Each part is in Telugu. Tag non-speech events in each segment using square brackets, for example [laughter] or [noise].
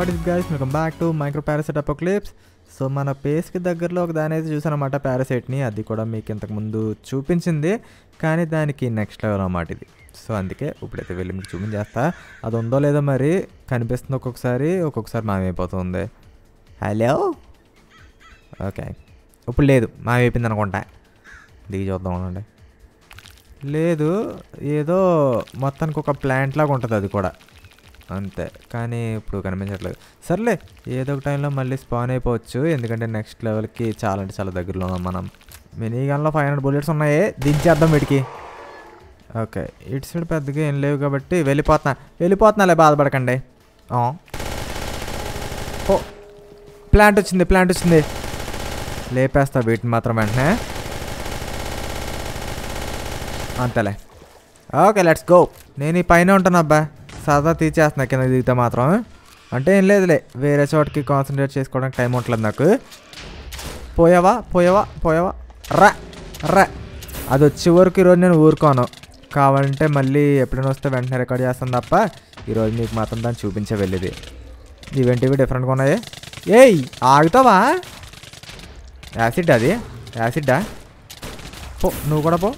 what is guys welcome back to micro parasite clips so మన పేస్కి దగ్గరలో ఒక దాని అయితే చూసాను అనమాట పారాసైట్ని అది కూడా మీకు ఇంతకుముందు చూపించింది కానీ దానికి నెక్స్ట్ లెవెల్ అన్నమాట ఇది సో అందుకే ఇప్పుడైతే వెళ్ళి మీకు చూపించేస్తా అది ఉందో లేదో మరి కనిపిస్తుంది ఒక్కొక్కసారి ఒక్కొక్కసారి మామైపోతుంది హలో ఓకే ఇప్పుడు లేదు మామైపోయింది అనుకుంటా దిగి చూద్దాం అనండి లేదు ఏదో మొత్తానికి ఒక ప్లాంట్ లాగా ఉంటుంది అది కూడా అంతే కానీ ఇప్పుడు కనిపించట్లేదు సర్లే ఏదో ఒక టైంలో మళ్ళీ స్పాన్ అయిపోవచ్చు ఎందుకంటే నెక్స్ట్ లెవెల్కి చాలా అంటే చాలా దగ్గరలో మనం మినీ గన్లో ఫైవ్ హండ్రెడ్ బుల్లెట్స్ ఉన్నాయి దించేద్దాం వీటికి ఓకే ఇటు సైడ్ పెద్దగా ఏం లేవు కాబట్టి వెళ్ళిపోతున్నా వెళ్ళిపోతున్నాలే బాధపడకండి ఓ ప్లాంట్ వచ్చింది ప్లాంట్ వచ్చింది లేపేస్తా వీటిని మాత్రం వెంటనే అంతేలే ఓకే లెట్స్ గో నేను ఈ పైన ఉంటాను అబ్బా సరదా తీసేస్తున్నా కింద దిగితే మాత్రం అంటే ఏం లేదులే వేరే చోటకి కాన్సన్ట్రేట్ చేసుకోవడానికి టైం ఉంటుంది నాకు పోయావా పోయావా పోయావా రా రా అది వచ్చే వరకు ఈరోజు నేను ఊరుకోను కావాలంటే మళ్ళీ ఎప్పుడైనా వస్తే వెంటనే రికార్డ్ చేస్తాను తప్ప ఈరోజు మీకు మాత్రం దాన్ని చూపించే వెళ్ళేది ఇవేంటివి డిఫరెంట్గా ఉన్నాయి ఏయ్ ఆగుతావా యాసిడ్ అది యాసిడ్డా పో నువ్వు కూడా పో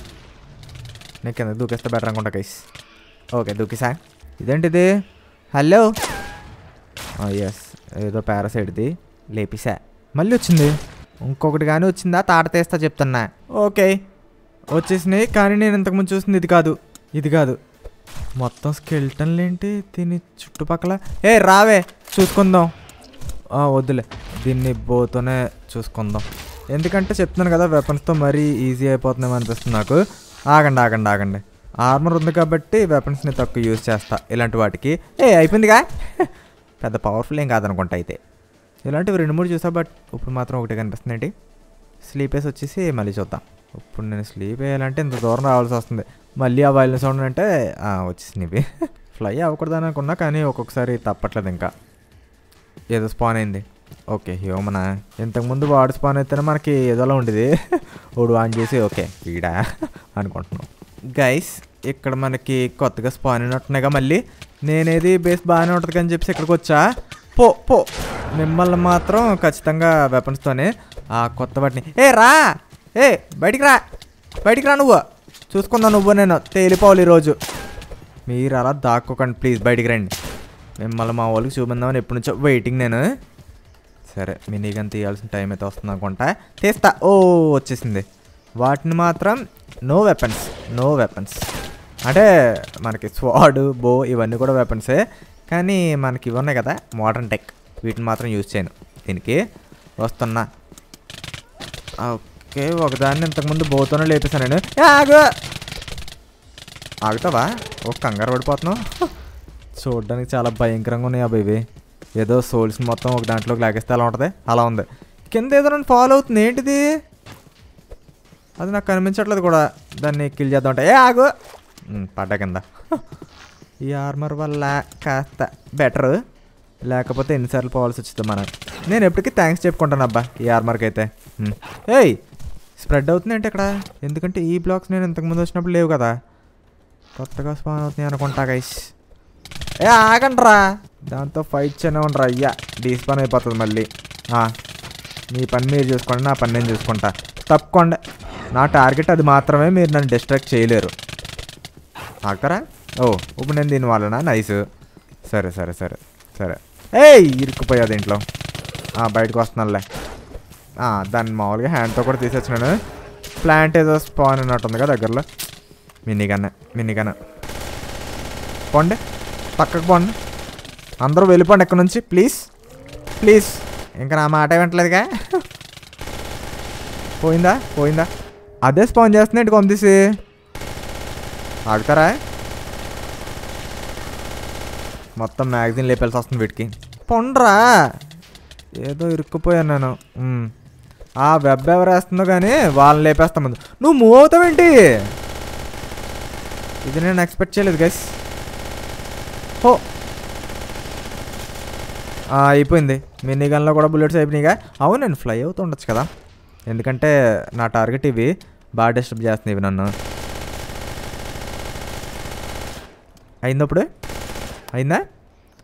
నీకు కింద దూకేస్తే బెటర్ అనుకుంటా కైస్ ఓకే దూకిసా ఇదేంటిది హలో ఎస్ ah, ఏదో పారాసైడ్ది లేపిసా మళ్ళీ వచ్చింది ఇంకొకటి కానీ వచ్చిందా తాడతేస్తా చెప్తున్నా ఓకే వచ్చేసినాయి కానీ నేను ఇంతకుముందు చూసింది ఇది కాదు ఇది కాదు మొత్తం ఏంటి దీని చుట్టుపక్కల ఏ రావే చూసుకుందాం వద్దులే దీన్ని బోతోనే చూసుకుందాం ఎందుకంటే చెప్తున్నాను కదా వెపన్స్తో మరీ ఈజీ అయిపోతుందేమో అనిపిస్తుంది నాకు ఆగండి ఆగండి ఆగండి ఆర్మర్ ఉంది కాబట్టి వెపన్స్ని తక్కువ యూజ్ చేస్తా ఇలాంటి వాటికి ఏ అయిపోయిందిగా పెద్ద పవర్ఫుల్ ఏం కాదనుకుంటా అయితే ఇలాంటివి రెండు మూడు చూసా బట్ ఇప్పుడు మాత్రం ఒకటే కనిపిస్తుందండి స్లీప్ వేసి వచ్చేసి మళ్ళీ చూద్దాం ఇప్పుడు నేను స్లీప్ వేయాలంటే ఇంత దూరం రావాల్సి వస్తుంది మళ్ళీ ఆ వైలెన్స్ సౌండ్ అంటే వచ్చేసింది ఇవి ఫ్లై [laughs] అవ్వకూడదని అనుకున్నా కానీ ఒక్కొక్కసారి తప్పట్లేదు ఇంకా ఏదో స్పాన్ అయింది ఓకే హ్యూమనా ఇంతకుముందు వాడు స్పాన్ అయితేనే మనకి ఏదోలా ఉండేది ఓడు ఆన్ చేసి ఓకే వీడా అనుకుంటున్నాం గైస్ ఇక్కడ మనకి కొత్తగా స్పాన్ అయినట్టున్నాయిగా మళ్ళీ నేనేది బేస్ బాగానే ఉంటుంది కానీ చెప్పేసి ఇక్కడికి వచ్చా పో పో మిమ్మల్ని మాత్రం ఖచ్చితంగా వెపన్స్తోనే ఆ కొత్త వాటిని ఏ రా ఏ బయటికి రా బయటికి రా నువ్వు చూసుకుందా నువ్వు నేను తేలిపోవాలి ఈరోజు మీరు అలా దాక్కోకండి ప్లీజ్ బయటికి రండి మిమ్మల్ని మా వాళ్ళకి చూపిందామని ఎప్పటి నుంచో వెయిటింగ్ నేను సరే మినీగన్ తీయాల్సిన టైం అయితే వస్తుంది అనుకుంటా తీస్తా ఓ వచ్చేసింది వాటిని మాత్రం నో వెపన్స్ నో వెపన్స్ అంటే మనకి స్వాడ్ బో ఇవన్నీ కూడా వెపన్సే కానీ మనకి ఇవి ఉన్నాయి కదా మోడర్న్ టెక్ వీటిని మాత్రం యూజ్ చేయను దీనికి వస్తున్నా ఓకే ఒకదాన్ని ఇంతకుముందు బోతోనే లేపేశాను నేను ఆగు ఆగుతావా ఒక కంగారు పడిపోతున్నావు చూడడానికి చాలా భయంకరంగా ఉన్నాయి అబ్బాయి ఇవి ఏదో సోల్స్ మొత్తం ఒక దాంట్లోకి లాగేస్తే అలా ఉంటుంది అలా ఉంది కింద ఏదో నన్ను ఫాలో అవుతుంది ఏంటిది అది నాకు కనిపించట్లేదు కూడా దాన్ని కిల్ చేద్దాం అంటే ఏ ఆగు పడ్డ కింద ఈ ఆర్మర్ వల్ల కాస్త బెటర్ లేకపోతే ఎన్నిసార్లు పోవాల్సి వచ్చింది మనం నేను ఎప్పటికీ థ్యాంక్స్ చెప్పుకుంటాను అబ్బా ఈ ఆర్మర్కి అయితే ఏయ్ స్ప్రెడ్ అవుతుందంటే ఇక్కడ ఎందుకంటే ఈ బ్లాక్స్ నేను ఇంతకుముందు వచ్చినప్పుడు లేవు కదా కొత్తగా స్పాన్ అవుతున్నాయి అనుకుంటా గైస్ ఏ ఆగండ్రా దాంతో ఫైట్ చేయనే ఉండరా అయ్యా డీస్పాన్ అయిపోతుంది మళ్ళీ మీ పని మీరు చూసుకోండి నా పని నేను చూసుకుంటా తప్పకుండా నా టార్గెట్ అది మాత్రమే మీరు నన్ను డిస్ట్రాక్ట్ చేయలేరు ఆకరా ఓ ఇప్పుడు నేను దీని వలన నైస్ సరే సరే సరే సరే ఏ ఇరుక్కుపోయా దీంట్లో బయటకు వస్తున్నానులే దాన్ని మామూలుగా హ్యాండ్తో కూడా తీసేచ్చినాను ప్లాంట్ ఏదో స్పాన్ ఉంది కదా దగ్గరలో మిన్ని మిన్నిగన్న పోండి పక్కకు పోండి అందరూ వెళ్ళిపోండి ఎక్కడి నుంచి ప్లీజ్ ప్లీజ్ ఇంకా నా మాట వింటలేదుగా పోయిందా పోయిందా అదే స్పాన్ చేస్తున్నాడు కొంతసి ఆడతారా మొత్తం మ్యాగజిన్ లేపెల్సి వస్తుంది వీటికి పొండ్రా ఏదో ఇరుక్కుపోయాను నేను ఆ వెబ్ ఎవరు వేస్తుందో కానీ వాళ్ళని లేపేస్తాం ముందు నువ్వు మూవ్ అవుతావేంటి ఇది నేను ఎక్స్పెక్ట్ చేయలేదు గైస్ హో అయిపోయింది మినీ గన్లో కూడా బుల్లెట్స్ అయిపోయినాయిగా అవును నేను ఫ్లై అవుతూ ఉండొచ్చు కదా ఎందుకంటే నా టార్గెట్ ఇవి బాగా డిస్టర్బ్ చేస్తున్నాయి ఇవి నన్ను అయిందప్పుడు ఇప్పుడు అయిందా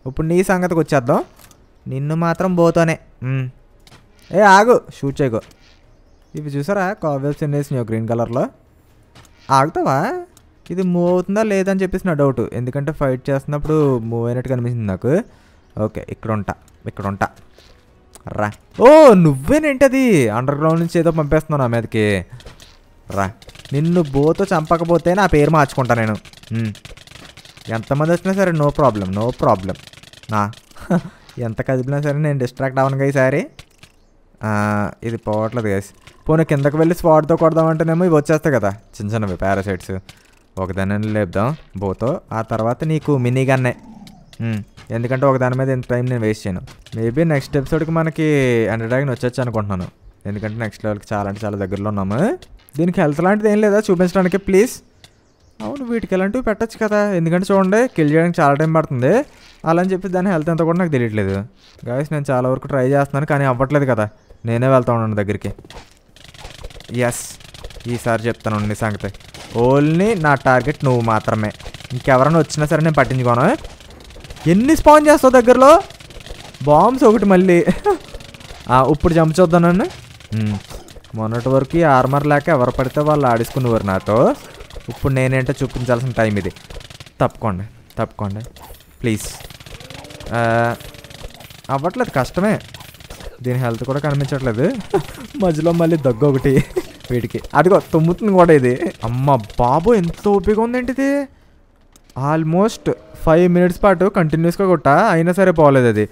ఇప్పుడు నీ సంగతికి వచ్చేద్దాం నిన్ను మాత్రం బోతోనే ఏ ఆగు షూట్ చేయకు ఇవి చూసారా కావ్యల్స్ వేసినావు గ్రీన్ కలర్లో ఆగుతావా ఇది మూవ్ అవుతుందా లేదని చెప్పేసి నా డౌట్ ఎందుకంటే ఫైట్ చేస్తున్నప్పుడు మూవ్ అయినట్టు కనిపించింది నాకు ఓకే ఇక్కడ ఉంటా ఇక్కడ ఉంటా రా ఓ నువ్వేనేంటది అండర్ గ్రౌండ్ నుంచి ఏదో పంపేస్తున్నావు నా మీదకి రా నిన్ను బోతో చంపకపోతే నా పేరు మార్చుకుంటా నేను ఎంతమంది వచ్చినా సరే నో ప్రాబ్లం నో ప్రాబ్లం నా [laughs] ఎంత కదిపినా సరే నేను డిస్ట్రాక్ట్ అవ్వను ఈసారి ఇది పోవట్లేదు గైస్ పోనీ కిందకు వెళ్ళి స్పాట్తో కొడదామంటేనేమో ఇవి వచ్చేస్తాయి కదా చిన్న చిన్నవి పారాసైట్స్ ఒకదాని లేపుదాం బోతో ఆ తర్వాత నీకు మినీ గన్నే ఎందుకంటే ఒకదాని మీద ఇంత టైం నేను వేస్ట్ చేయను మేబీ నెక్స్ట్ ఎపిసోడ్కి మనకి అండర్ డ్రాగన్ వచ్చేచ్చు అనుకుంటున్నాను ఎందుకంటే నెక్స్ట్ లెవెల్కి చాలా అంటే చాలా దగ్గరలో ఉన్నాము దీనికి హెల్త్ లాంటిది ఏం లేదా చూపించడానికి ప్లీజ్ అవును వీటికి ఎలాంటివి పెట్టచ్చు కదా ఎందుకంటే చూడండి కిల్ చేయడానికి చాలా టైం పడుతుంది అలా అని చెప్పి దాని హెల్త్ ఎంత కూడా నాకు తెలియట్లేదు గాయస్ నేను చాలా వరకు ట్రై చేస్తున్నాను కానీ అవ్వట్లేదు కదా నేనే వెళ్తా ఉన్నాను దగ్గరికి ఎస్ ఈసారి చెప్తాను అండి సంగతి ఓన్లీ నా టార్గెట్ నువ్వు మాత్రమే ఇంకెవరైనా వచ్చినా సరే నేను పట్టించుకోను ఎన్ని స్పాన్ చేస్తావు దగ్గరలో బాంబ్స్ ఒకటి మళ్ళీ [laughs] ఇప్పుడు జంప్ చూద్దానండి మొన్నటి వరకు ఈ ఆర్మర్ లేక ఎవరు పడితే వాళ్ళు ఆడేసుకునేవారు నాతో ఇప్పుడు నేనేంటో చూపించాల్సిన టైం ఇది తప్పకోండి తప్పకోండి ప్లీజ్ అవ్వట్లేదు కష్టమే దీని హెల్త్ కూడా కనిపించట్లేదు మధ్యలో మళ్ళీ దగ్గు ఒకటి వీటికి అదిగో తుమ్ముతుంది కూడా ఇది అమ్మ బాబు ఎంత ఓపిక ఉందేంటి ఇది ఆల్మోస్ట్ ఫైవ్ మినిట్స్ పాటు కంటిన్యూస్గా కొట్ట అయినా సరే పోలేదు అది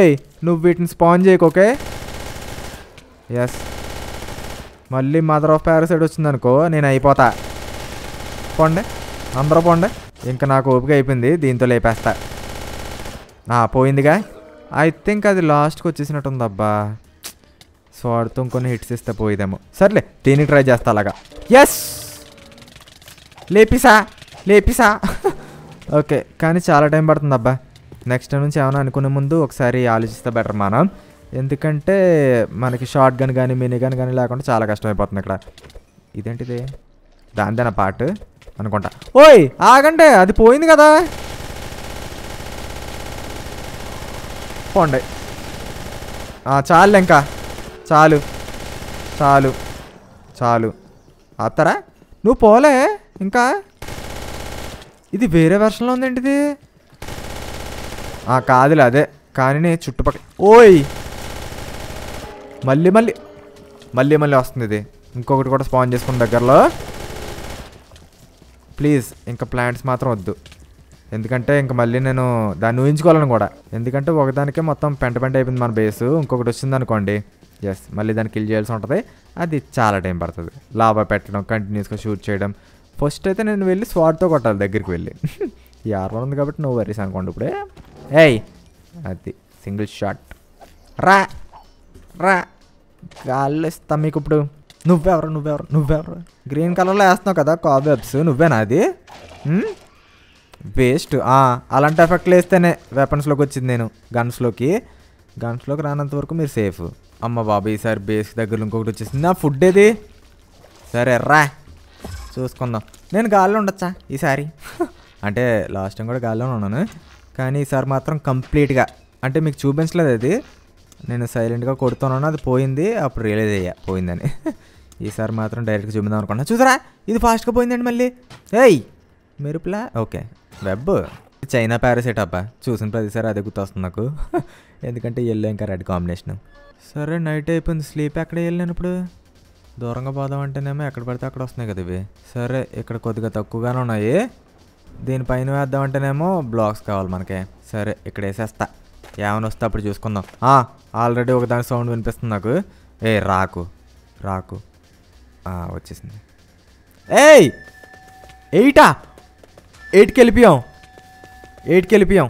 ఏయ్ నువ్వు వీటిని స్పాన్ చేయకు ఓకే ఎస్ మళ్ళీ మదర్ ఆఫ్ పారాసైడ్ వచ్చిందనుకో నేను అయిపోతా పోండి అందరూ పోండి ఇంకా నాకు ఓపిక అయిపోయింది దీంతో లేపేస్తా పోయిందిగా ఐ థింక్ అది లాస్ట్కి వచ్చేసినట్టు ఉంది అబ్బా సో ఆడుతూ కొన్ని హిట్స్ ఇస్తే పోయేదేమో సర్లే దీన్ని ట్రై చేస్తా అలాగా ఎస్ లేపిసా లేపిసా ఓకే కానీ చాలా టైం పడుతుంది అబ్బా నెక్స్ట్ టైం నుంచి ఏమైనా అనుకునే ముందు ఒకసారి ఆలోచిస్తే బెటర్ మనం ఎందుకంటే మనకి షార్ట్ గన్ కానీ మినీ గన్ కానీ లేకుండా చాలా కష్టమైపోతుంది ఇక్కడ ఇదేంటిది దాని పార్ట్ అనుకుంటా ఓయ్ ఆగండి అది పోయింది కదా పోండి చాలు ఇంకా చాలు చాలు చాలు ఆతారా నువ్వు పోలే ఇంకా ఇది వేరే వెర్షన్లో ఉందేంటిది కాదులే అదే కానీ చుట్టుపక్కల ఓయ్ మళ్ళీ మళ్ళీ మళ్ళీ మళ్ళీ వస్తుంది ఇది ఇంకొకటి కూడా స్పాన్ చేసుకున్న దగ్గరలో ప్లీజ్ ఇంకా ప్లాంట్స్ మాత్రం వద్దు ఎందుకంటే ఇంకా మళ్ళీ నేను దాన్ని ఊహించుకోవాలని కూడా ఎందుకంటే ఒకదానికే మొత్తం పెంట పెంట అయిపోయింది మన బేసు ఇంకొకటి వచ్చింది అనుకోండి ఎస్ మళ్ళీ దాన్ని కిల్ చేయాల్సి ఉంటుంది అది చాలా టైం పడుతుంది లాభా పెట్టడం కంటిన్యూస్గా షూట్ చేయడం ఫస్ట్ అయితే నేను వెళ్ళి స్వాడ్తో కొట్టాలి దగ్గరికి వెళ్ళి [laughs] ఈ ఆర్వన్ ఉంది కాబట్టి నువ్వు వరీస్ అనుకోండి ఇప్పుడే ఏయ్ అది సింగిల్ షాట్ రా రా గాల్లో ఇస్తా మీకు ఇప్పుడు నువ్వెవరు నువ్వెవరు నువ్వెవరు గ్రీన్ కలర్లో వేస్తున్నావు కదా కాబెబ్స్ నువ్వేనా అది వేస్ట్ అలాంటి ఎఫెక్ట్లు వేస్తేనే వెపన్స్లోకి వచ్చింది నేను గన్స్లోకి గన్స్లోకి రానంత వరకు మీరు సేఫ్ అమ్మ బాబు ఈసారి బేస్ దగ్గర ఇంకొకటి వచ్చేసింది నా ఫుడ్ ఏది సరే రా చూసుకుందాం నేను గాల్లో ఉండొచ్చా ఈసారి [laughs] అంటే లాస్ట్ టైం కూడా గాల్లోనే ఉన్నాను కానీ ఈసారి మాత్రం కంప్లీట్గా అంటే మీకు చూపించలేదు అది నేను సైలెంట్గా కొడుతున్నాను అది పోయింది అప్పుడు రియలైజ్ అయ్యా పోయిందని [laughs] ఈసారి మాత్రం డైరెక్ట్గా చూపిందాం అనుకున్నా చూసారా ఇది ఫాస్ట్గా పోయిందండి మళ్ళీ ఏయ్ మెరుపులా ఓకే వెబ్ చైనా పారాసైట్ అబ్బా చూసిన ప్రతిసారి అదే గుర్తొస్తుంది నాకు [laughs] ఎందుకంటే ఎల్లో ఇంకా రెడ్ కాంబినేషన్ సరే నైట్ అయిపోయింది స్లీప్ ఎక్కడ వెళ్ళాను ఇప్పుడు దూరంగా పోదాం అంటేనేమో ఎక్కడ పడితే అక్కడ వస్తున్నాయి కదా ఇవి సరే ఇక్కడ కొద్దిగా తక్కువగానే ఉన్నాయి దీనిపైన వేద్దామంటేనేమో బ్లాక్స్ కావాలి మనకి సరే ఇక్కడ వేసేస్తా ఏమైనా వస్తే అప్పుడు చూసుకుందాం ఆల్రెడీ ఒక దాని సౌండ్ వినిపిస్తుంది నాకు ఏ రాకు రాకు వచ్చేసింది ఏయ్ ఎయిటా ఎయిట్కి వెళ్ళిపోయాం ఎయిట్కి వెళ్ళిపోయాం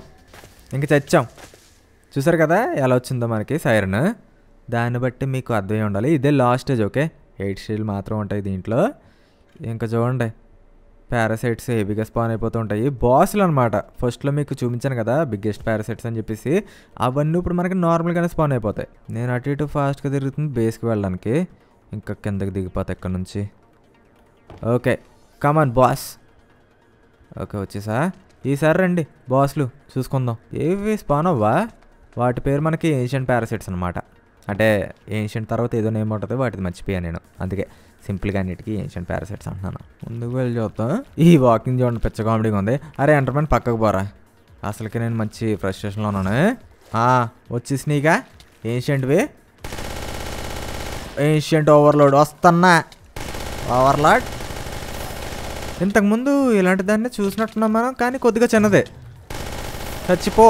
ఇంక చచ్చాం చూసారు కదా ఎలా వచ్చిందో మనకి సైరన్ దాన్ని బట్టి మీకు అర్థమై ఉండాలి ఇదే లాస్టేజ్ ఓకే ఎయిట్ షీల్డ్ మాత్రం ఉంటాయి దీంట్లో ఇంకా చూడండి పారాసైట్స్ హెవీగా స్పాన్ అయిపోతూ ఉంటాయి బాసులు అనమాట ఫస్ట్లో మీకు చూపించాను కదా బిగ్గెస్ట్ పారాసైట్స్ అని చెప్పేసి అవన్నీ ఇప్పుడు మనకి నార్మల్గానే స్పాన్ అయిపోతాయి నేను అటు ఇటు ఫాస్ట్గా తిరుగుతుంది బేస్కి వెళ్ళడానికి ఇంకా కిందకి దిగిపోతాయి ఎక్కడి నుంచి ఓకే కమాన్ బాస్ ఓకే వచ్చేసా ఈసారి రండి బాస్లు చూసుకుందాం ఏవి స్పాన్ అవ్వా వాటి పేరు మనకి ఏన్షియంట్ పారాసైట్స్ అనమాట అంటే ఏన్షియంట్ తర్వాత ఏదో నేమ్ ఉంటుంది వాటిది మర్చిపోయాను నేను అందుకే సింపుల్గా అన్నిటికీ ఏన్షియంట్ పారాసైట్స్ అంటున్నాను ముందుకు వెళ్ళి చూద్దాం ఈ వాకింగ్ చూడండి పిచ్చ కామెడీగా ఉంది అరే ఎంటర్మెంట్ పక్కకు పోరా అసలుకి నేను మంచి ఫ్రస్ట్రేషన్లో ఉన్నాను వచ్చేసినాయిగా ఏన్షియంట్వి ఏన్షియంట్ ఓవర్లోడ్ వస్తున్నా ఓవర్లోడ్ ఇంతకుముందు ఇలాంటి దాన్ని చూసినట్టున్నాం మనం కానీ కొద్దిగా చిన్నదే చచ్చిపో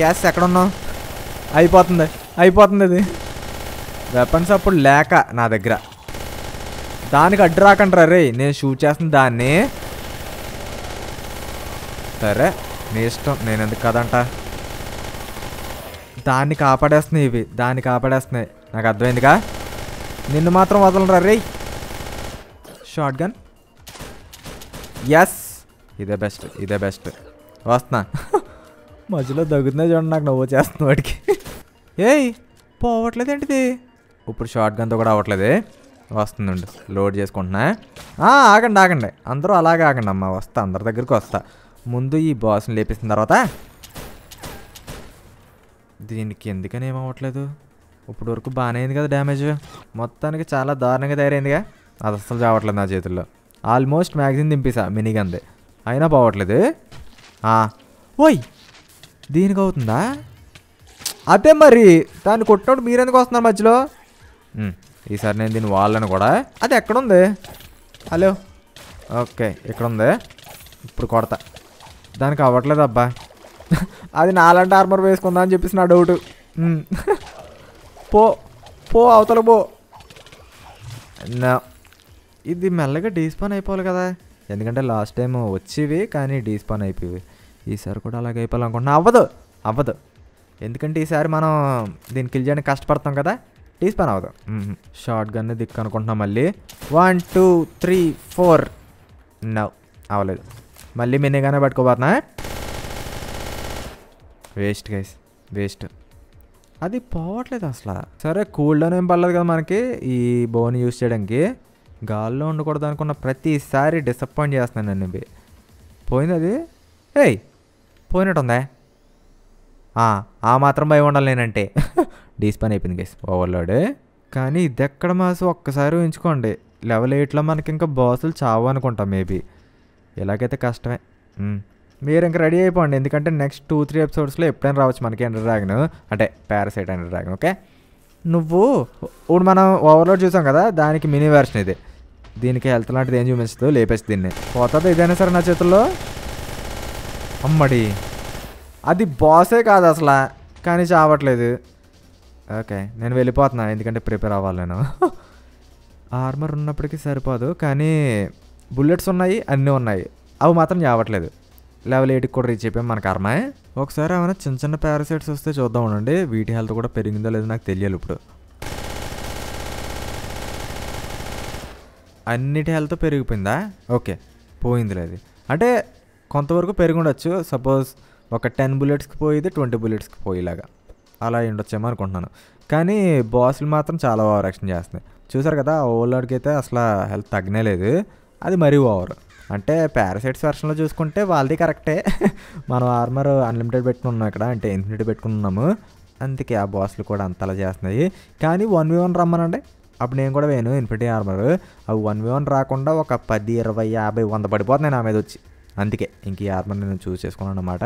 యాస్ ఎక్కడున్నాం అయిపోతుంది అయిపోతుంది అది వెపన్స్ అప్పుడు లేక నా దగ్గర దానికి అడ్డు రాకండి రే నేను షూట్ చేస్తున్న దాన్ని సరే నీ ఇష్టం నేను ఎందుకు కదంట దాన్ని కాపాడేస్తున్నాయి ఇవి దాన్ని కాపాడేస్తున్నాయి నాకు అర్థమైందిగా నిన్ను మాత్రం వదలరా రే షార్ట్ గన్ ఎస్ ఇదే బెస్ట్ ఇదే బెస్ట్ వస్తున్నా [laughs] మధ్యలో దగ్గుతున్నా చూడండి నాకు నవ్వు చేస్తున్నా వాడికి ఏయ్ పోవట్లేదేంటిది ఇప్పుడు షార్ట్ గన్తో కూడా అవ్వట్లేదే వస్తుందండి లోడ్ చేసుకుంటున్నా ఆగండి ఆగండి అందరూ అలాగే ఆగండి అమ్మ వస్తా అందరి దగ్గరికి వస్తా ముందు ఈ బాస్ని లేపేసిన తర్వాత దీనికి ఎందుకని ఏమవ్వట్లేదు ఇప్పుడు వరకు బాగానే అయింది కదా డ్యామేజ్ మొత్తానికి చాలా దారుణంగా తయారైందిగా అది అస్సలు చావట్లేదు నా చేతుల్లో ఆల్మోస్ట్ మ్యాగజైన్ దింపేసా మినిగంది అయినా పోవట్లేదు ఓయ్ దీనికి అవుతుందా అదే మరి దాన్ని కొట్టినప్పుడు మీరెందుకు వస్తున్నారు మధ్యలో ఈసారి నేను దీన్ని వాళ్ళను కూడా అది ఎక్కడుంది హలో ఓకే ఇక్కడ ఉంది ఇప్పుడు కొడతా దానికి అవ్వట్లేదు అబ్బా అది నాలంటే ఆర్మర్ వేసుకుందా అని చెప్పేసి నా డౌట్ పో పో అవతల పో ఇది మెల్లగా డీస్పాన్ అయిపోవాలి కదా ఎందుకంటే లాస్ట్ టైం వచ్చేవి కానీ డీస్పాన్ అయిపోయి ఈసారి కూడా అలాగే అయిపోవాలనుకుంటున్నా అవ్వదు అవ్వదు ఎందుకంటే ఈసారి మనం దీన్ని కిల్ చేయడానికి కష్టపడతాం కదా టీ స్పాన్ అవుతాం షార్ట్ గన్ దిక్కు అనుకుంటున్నాం మళ్ళీ one two three four now అవ్వలేదు మళ్ళీ మినిగానే పట్టుకోబోతున్నా వేస్ట్ గైస్ వేస్ట్ అది పోవట్లేదు అసలు సరే కూల్ అని ఏం పర్లేదు కదా మనకి ఈ బోన్ యూస్ చేయడానికి గాల్లో ఉండకూడదు అనుకున్న ప్రతిసారి డిసప్పాయింట్ చేస్తున్నాను నన్ను ఇవి పోయింది అది ఏయ్ పోయినట్టుందా ఆ మాత్రం భయం ఉండాలి నేనంటే [laughs] డీస్ పని అయిపోయింది గైస్ ఓవర్లోడ్ కానీ ఇది ఎక్కడ మాసు ఒక్కసారి ఉంచుకోండి లెవెల్ ఎయిట్లో మనకి ఇంకా బాసులు చావు అనుకుంటాం మేబీ ఎలాగైతే కష్టమే మీరు ఇంకా రెడీ అయిపోండి ఎందుకంటే నెక్స్ట్ టూ త్రీ ఎపిసోడ్స్లో ఎప్పుడైనా రావచ్చు మనకి ఎండర్ డ్రాగన్ అంటే పారాసైట్ ఎండర్ డ్రాగన్ ఓకే నువ్వు ఇప్పుడు మనం ఓవర్లోడ్ చూసాం కదా దానికి మినీ వెర్షన్ ఇది దీనికి హెల్త్ లాంటిది ఏం చూపించదు లేపేసి దీన్ని పోతుంది ఇదైనా సరే నా చేతుల్లో అమ్మడి అది బాసే కాదు అసలు కానీ చావట్లేదు ఓకే నేను వెళ్ళిపోతున్నాను ఎందుకంటే ప్రిపేర్ అవ్వాలి నేను ఆర్మర్ [laughs] ఉన్నప్పటికీ సరిపోదు కానీ బుల్లెట్స్ ఉన్నాయి అన్నీ ఉన్నాయి అవి మాత్రం చావట్లేదు లెవెల్ ఎయిట్కి కూడా రీచ్ అయిపోయాం మనకు అర్మాయ్ ఒకసారి ఏమైనా చిన్న చిన్న పారాసైట్స్ వస్తే చూద్దాం ఉండండి వీటి హెల్త్ కూడా పెరిగిందో లేదో నాకు తెలియాలి ఇప్పుడు అన్నిటి హెల్త్ పెరిగిపోయిందా ఓకే పోయింది లేదు అంటే కొంతవరకు పెరిగి ఉండొచ్చు సపోజ్ ఒక టెన్ బుల్లెట్స్కి పోయేది ట్వంటీ బుల్లెట్స్కి పోయేలాగా అలా ఉండొచ్చేమో అనుకుంటున్నాను కానీ బాసులు మాత్రం చాలా ఓవర్ యాక్షన్ చేస్తున్నాయి చూసారు కదా ఓల్డ్కి అయితే అసలు హెల్త్ తగ్గనేలేదు అది మరీ ఓవర్ అంటే పారాసైట్స్ వర్షన్లో చూసుకుంటే వాళ్ళది కరెక్టే [laughs] మనం ఆర్మర్ అన్లిమిటెడ్ పెట్టుకున్నాం ఇక్కడ అంటే ఇన్ఫినిటీ పెట్టుకున్నాము అందుకే ఆ బాసులు కూడా అంతలా చేస్తున్నాయి కానీ వన్ వీ వన్ రమ్మనండి అప్పుడు నేను కూడా వేను ఇన్ఫినిటీ ఆర్మర్ అవి వన్ వీ వన్ రాకుండా ఒక పది ఇరవై యాభై వంద పడిపోతున్నాయి నా మీద వచ్చి అందుకే ఇంక ఈ ఆర్మర్ నేను చూస్ చేసుకున్నాను అనమాట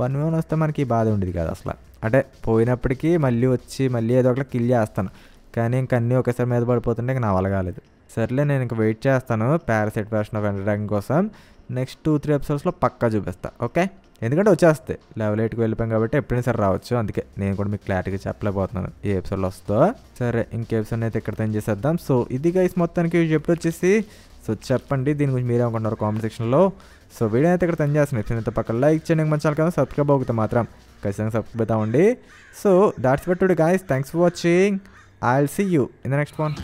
వన్ వన్ వస్తే మనకి బాధ ఉండేది కదా అసలు అంటే పోయినప్పటికీ మళ్ళీ వచ్చి మళ్ళీ ఏదో ఒకటి కిల్ చేస్తాను కానీ ఇంక అన్నీ ఒకేసారి మీద పడిపోతుంటే ఇంక నా కాలేదు సర్లే నేను ఇంక వెయిట్ చేస్తాను పారాసెట్ వర్షన్ ఆఫ్ ఎండర్డాగన్ కోసం నెక్స్ట్ టూ త్రీ ఎపిసోడ్స్లో పక్కా చూపిస్తా ఓకే ఎందుకంటే వచ్చేస్తాయి లెవెల్ ఎయిట్కి వెళ్ళిపోయాం కాబట్టి ఎప్పుడైనా సరే రావచ్చు అందుకే నేను కూడా మీకు క్లారిటీగా చెప్పలేకపోతున్నాను ఏ ఎపిసోడ్లో వస్తుందో సరే ఇంకే ఎపిసోడ్ అయితే ఇక్కడ తెలియజేసేద్దాం చేసేద్దాం సో ఇది గైస్ మొత్తానికి చెప్పి వచ్చేసి సో చెప్పండి దీని గురించి మీరేమనుకుంటున్నారు కామెంట్ సెక్షన్లో సో వీడియో అయితే ఇక్కడ తను చేస్తున్నాయి పక్కన లైక్ చేయండి మంచి ఛానల్ కదా సబ్స్క్రైబ్ అవుతుంది మాత్రం ఖచ్చితంగా సబ్స్క్రైబ్ ఉండి so that's but today guys thanks for watching I will see you in the next one